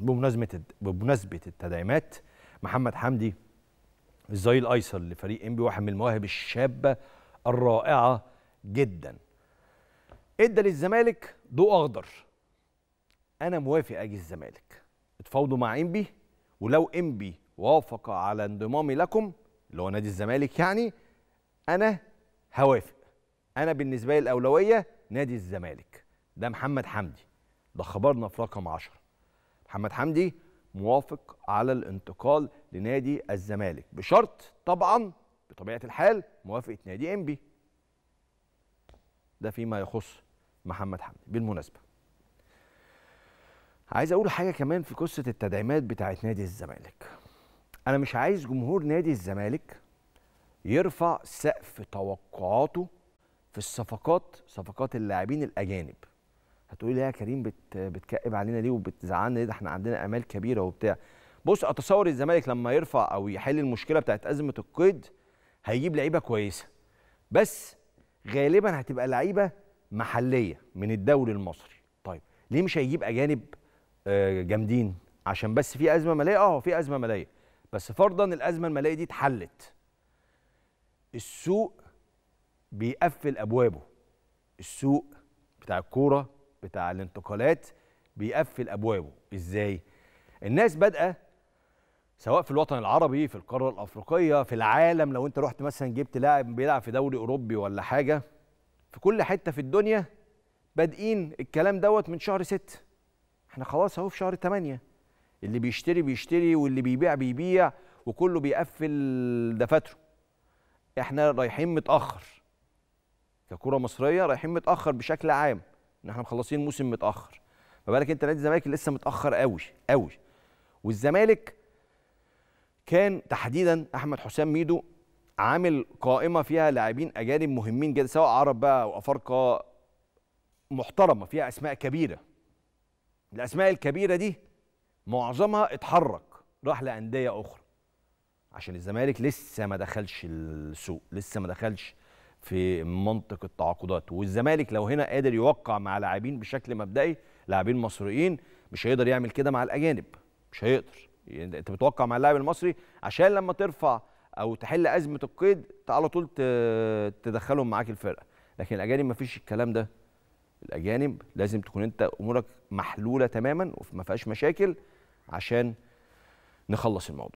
بمناسبة بمناسبة التدعيمات محمد حمدي الظهير الايسر لفريق انبي واحد من المواهب الشابه الرائعه جدا ادى للزمالك ضوء اخضر انا موافق اجي الزمالك اتفاوضوا مع انبي ولو انبي وافق على انضمامي لكم اللي هو نادي الزمالك يعني انا هوافق انا بالنسبه لي الاولويه نادي الزمالك ده محمد حمدي ده خبرنا في رقم 10 محمد حمدي موافق على الانتقال لنادي الزمالك بشرط طبعا بطبيعه الحال موافقه نادي انبي ده فيما يخص محمد حمدي بالمناسبه عايز اقول حاجه كمان في قصه التدعيمات بتاعه نادي الزمالك انا مش عايز جمهور نادي الزمالك يرفع سقف توقعاته في الصفقات صفقات اللاعبين الاجانب هتقولي لي يا كريم بت بتكئب علينا ليه وبتزعلنا ليه ده احنا عندنا امال كبيره وبتاع بص اتصور الزمالك لما يرفع او يحل المشكله بتاعت ازمه القيد هيجيب لعيبه كويسه بس غالبا هتبقى لعيبه محليه من الدوري المصري طيب ليه مش هيجيب اجانب آه، جامدين عشان بس في ازمه ماليه اه في ازمه ماليه بس فرضا الازمه الماليه دي اتحلت السوق بيقفل ابوابه السوق بتاع الكوره بتاع الانتقالات بيقفل ابوابه ازاي الناس بادئه سواء في الوطن العربي في القاره الافريقيه في العالم لو انت رحت مثلا جبت لاعب بيلعب في دوري اوروبي ولا حاجه في كل حته في الدنيا بادئين الكلام دوت من شهر 6 احنا خلاص اهو في شهر 8 اللي بيشتري بيشتري واللي بيبيع بيبيع وكله بيقفل دفاتره احنا رايحين متاخر ككره مصريه رايحين متاخر بشكل عام ان احنا مخلصين موسم متاخر ما بالك انت نادي الزمالك لسه متاخر قوي قوي والزمالك كان تحديدا احمد حسام ميدو عامل قائمه فيها لاعبين اجانب مهمين جدا سواء عرب بقى او افارقه محترمه فيها اسماء كبيره الاسماء الكبيره دي معظمها اتحرك راح لانديه اخرى عشان الزمالك لسه ما دخلش السوق لسه ما دخلش في منطق التعاقدات والزمالك لو هنا قادر يوقع مع لاعبين بشكل مبدئي لاعبين مصريين مش هيقدر يعمل كده مع الاجانب مش هيقدر يعني انت بتوقع مع اللاعب المصري عشان لما ترفع او تحل ازمه القيد على طول تدخلهم معاك الفرقه لكن الاجانب مفيش الكلام ده الاجانب لازم تكون انت امورك محلوله تماما وما فيهاش مشاكل عشان نخلص الموضوع